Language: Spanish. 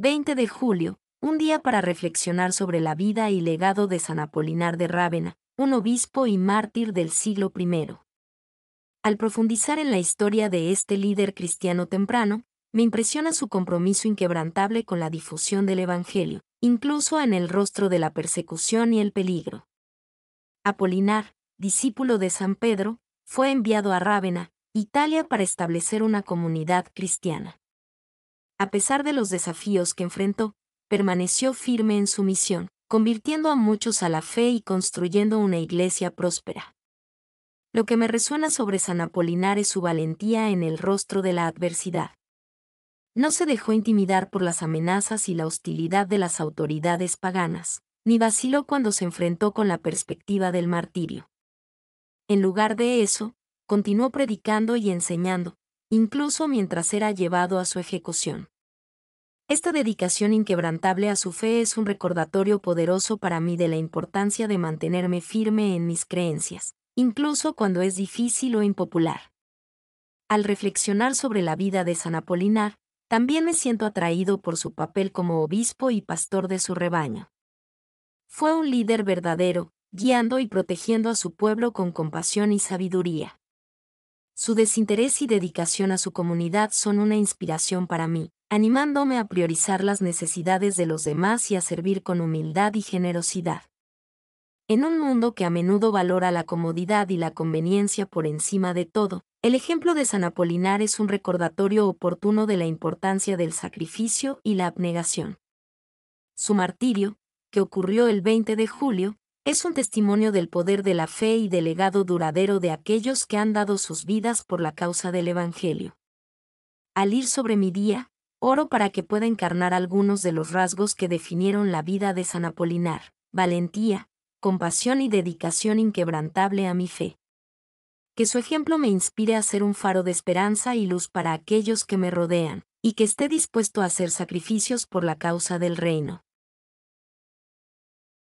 20 de julio, un día para reflexionar sobre la vida y legado de San Apolinar de Rávena, un obispo y mártir del siglo I. Al profundizar en la historia de este líder cristiano temprano, me impresiona su compromiso inquebrantable con la difusión del Evangelio, incluso en el rostro de la persecución y el peligro. Apolinar, discípulo de San Pedro, fue enviado a Rávena, Italia para establecer una comunidad cristiana a pesar de los desafíos que enfrentó, permaneció firme en su misión, convirtiendo a muchos a la fe y construyendo una iglesia próspera. Lo que me resuena sobre San Apolinar es su valentía en el rostro de la adversidad. No se dejó intimidar por las amenazas y la hostilidad de las autoridades paganas, ni vaciló cuando se enfrentó con la perspectiva del martirio. En lugar de eso, continuó predicando y enseñando, incluso mientras era llevado a su ejecución. Esta dedicación inquebrantable a su fe es un recordatorio poderoso para mí de la importancia de mantenerme firme en mis creencias, incluso cuando es difícil o impopular. Al reflexionar sobre la vida de San Apolinar, también me siento atraído por su papel como obispo y pastor de su rebaño. Fue un líder verdadero, guiando y protegiendo a su pueblo con compasión y sabiduría. Su desinterés y dedicación a su comunidad son una inspiración para mí, animándome a priorizar las necesidades de los demás y a servir con humildad y generosidad. En un mundo que a menudo valora la comodidad y la conveniencia por encima de todo, el ejemplo de San Apolinar es un recordatorio oportuno de la importancia del sacrificio y la abnegación. Su martirio, que ocurrió el 20 de julio, es un testimonio del poder de la fe y del legado duradero de aquellos que han dado sus vidas por la causa del Evangelio. Al ir sobre mi día, oro para que pueda encarnar algunos de los rasgos que definieron la vida de San Apolinar, valentía, compasión y dedicación inquebrantable a mi fe. Que su ejemplo me inspire a ser un faro de esperanza y luz para aquellos que me rodean, y que esté dispuesto a hacer sacrificios por la causa del reino.